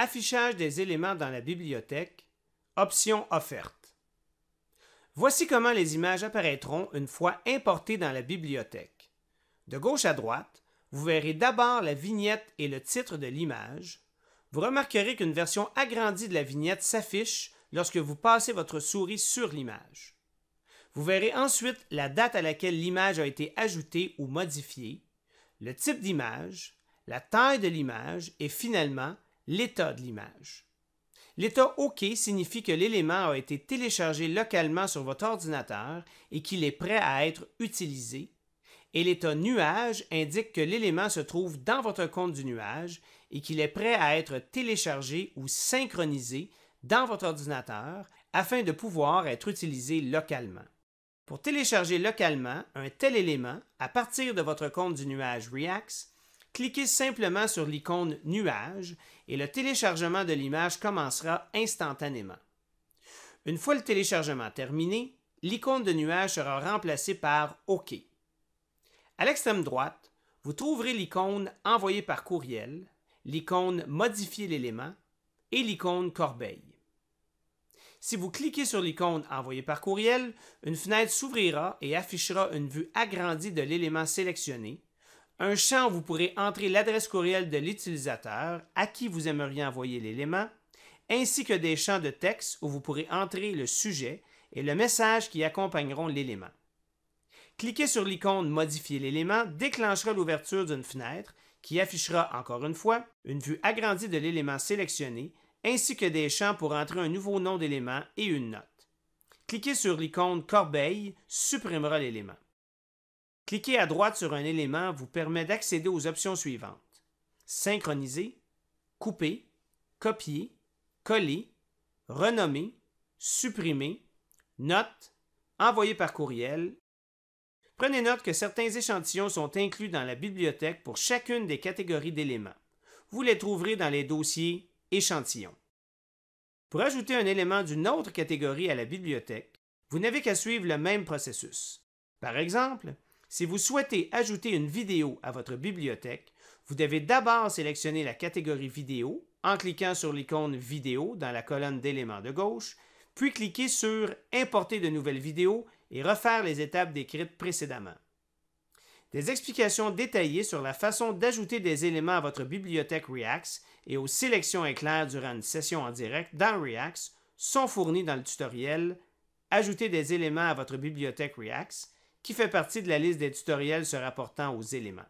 Affichage des éléments dans la bibliothèque, option offertes Voici comment les images apparaîtront une fois importées dans la bibliothèque. De gauche à droite, vous verrez d'abord la vignette et le titre de l'image. Vous remarquerez qu'une version agrandie de la vignette s'affiche lorsque vous passez votre souris sur l'image. Vous verrez ensuite la date à laquelle l'image a été ajoutée ou modifiée, le type d'image, la taille de l'image et finalement L'état de l'image. L'état OK signifie que l'élément a été téléchargé localement sur votre ordinateur et qu'il est prêt à être utilisé, et l'état nuage indique que l'élément se trouve dans votre compte du nuage et qu'il est prêt à être téléchargé ou synchronisé dans votre ordinateur afin de pouvoir être utilisé localement. Pour télécharger localement un tel élément à partir de votre compte du nuage React, cliquez simplement sur l'icône Nuage et le téléchargement de l'image commencera instantanément. Une fois le téléchargement terminé, l'icône de nuage sera remplacée par OK. À l'extrême droite, vous trouverez l'icône Envoyer par courriel, l'icône Modifier l'élément et l'icône Corbeille. Si vous cliquez sur l'icône Envoyer par courriel, une fenêtre s'ouvrira et affichera une vue agrandie de l'élément sélectionné, un champ où vous pourrez entrer l'adresse courriel de l'utilisateur à qui vous aimeriez envoyer l'élément, ainsi que des champs de texte où vous pourrez entrer le sujet et le message qui accompagneront l'élément. Cliquez sur l'icône Modifier l'élément déclenchera l'ouverture d'une fenêtre qui affichera encore une fois une vue agrandie de l'élément sélectionné ainsi que des champs pour entrer un nouveau nom d'élément et une note. Cliquez sur l'icône Corbeille supprimera l'élément. Cliquer à droite sur un élément vous permet d'accéder aux options suivantes. Synchroniser, couper, copier, coller, renommer, supprimer, note, envoyer par courriel. Prenez note que certains échantillons sont inclus dans la bibliothèque pour chacune des catégories d'éléments. Vous les trouverez dans les dossiers échantillons. Pour ajouter un élément d'une autre catégorie à la bibliothèque, vous n'avez qu'à suivre le même processus. Par exemple, si vous souhaitez ajouter une vidéo à votre bibliothèque, vous devez d'abord sélectionner la catégorie vidéo en cliquant sur l'icône vidéo dans la colonne d'éléments de gauche, puis cliquer sur Importer de nouvelles vidéos et refaire les étapes décrites précédemment. Des explications détaillées sur la façon d'ajouter des éléments à votre bibliothèque React et aux sélections éclairs durant une session en direct dans React sont fournies dans le tutoriel Ajouter des éléments à votre bibliothèque React qui fait partie de la liste des tutoriels se rapportant aux éléments.